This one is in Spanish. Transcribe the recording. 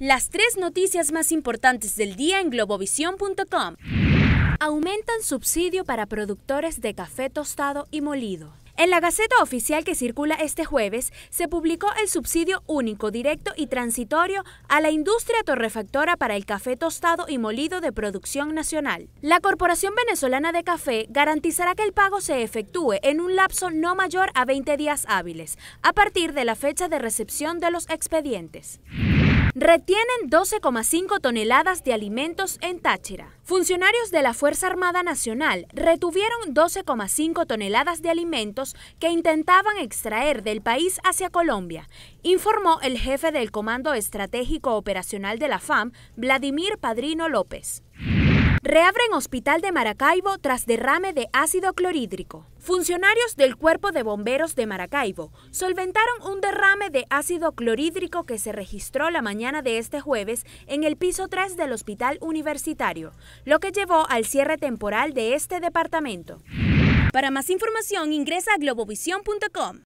Las tres noticias más importantes del día en globovisión.com. Aumentan subsidio para productores de café tostado y molido. En la Gaceta Oficial que circula este jueves, se publicó el subsidio único, directo y transitorio a la industria torrefactora para el café tostado y molido de producción nacional. La Corporación Venezolana de Café garantizará que el pago se efectúe en un lapso no mayor a 20 días hábiles, a partir de la fecha de recepción de los expedientes. Retienen 12,5 toneladas de alimentos en Táchira. Funcionarios de la Fuerza Armada Nacional retuvieron 12,5 toneladas de alimentos que intentaban extraer del país hacia Colombia, informó el jefe del Comando Estratégico Operacional de la FAM, Vladimir Padrino López. Reabren hospital de Maracaibo tras derrame de ácido clorhídrico. Funcionarios del Cuerpo de Bomberos de Maracaibo solventaron un derrame de ácido clorhídrico que se registró la mañana de este jueves en el piso 3 del Hospital Universitario, lo que llevó al cierre temporal de este departamento. Para más información ingresa a globovision.com.